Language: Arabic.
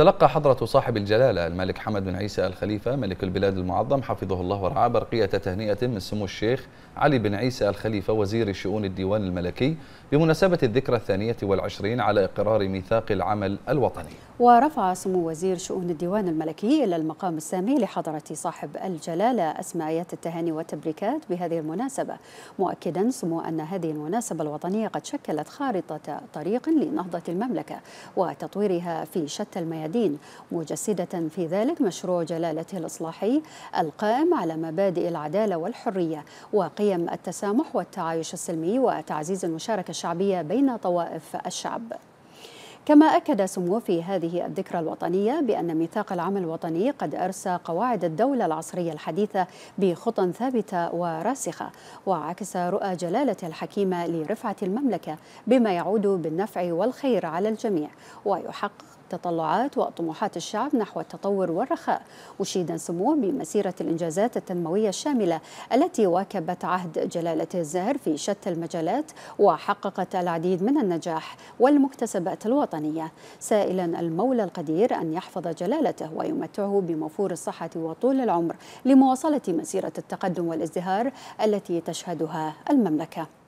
تلقى حضرة صاحب الجلالة الملك حمد بن عيسى الخليفة ملك البلاد المعظم حفظه الله ورعاه برقية تهنئة من سمو الشيخ علي بن عيسى الخليفة وزير شؤون الديوان الملكي بمناسبة الذكرى الثانية والعشرين على إقرار ميثاق العمل الوطني ورفع سمو وزير شؤون الديوان الملكي إلى المقام السامي لحضرة صاحب الجلالة أسماعيات التهاني والتبريكات بهذه المناسبة مؤكدا سمو أن هذه المناسبة الوطنية قد شكلت خارطة طريق لنهضة المملكة وتطويرها في شتى الميادين المعادين مجسدة في ذلك مشروع جلالته الإصلاحي القائم على مبادئ العدالة والحرية وقيم التسامح والتعايش السلمي وتعزيز المشاركة الشعبية بين طوائف الشعب كما أكد سموه في هذه الذكرى الوطنية بأن ميثاق العمل الوطني قد أرسى قواعد الدولة العصرية الحديثة بخطى ثابتة وراسخة وعكس رؤى جلالة الحكيمة لرفعة المملكة بما يعود بالنفع والخير على الجميع ويحقق تطلعات وطموحات الشعب نحو التطور والرخاء مشيدا سموه بمسيرة الإنجازات التنموية الشاملة التي واكبت عهد جلالة الزهر في شتى المجالات وحققت العديد من النجاح والمكتسبات الوطنية سائلا المولى القدير أن يحفظ جلالته ويمتعه بموفور الصحة وطول العمر لمواصلة مسيرة التقدم والازدهار التي تشهدها المملكة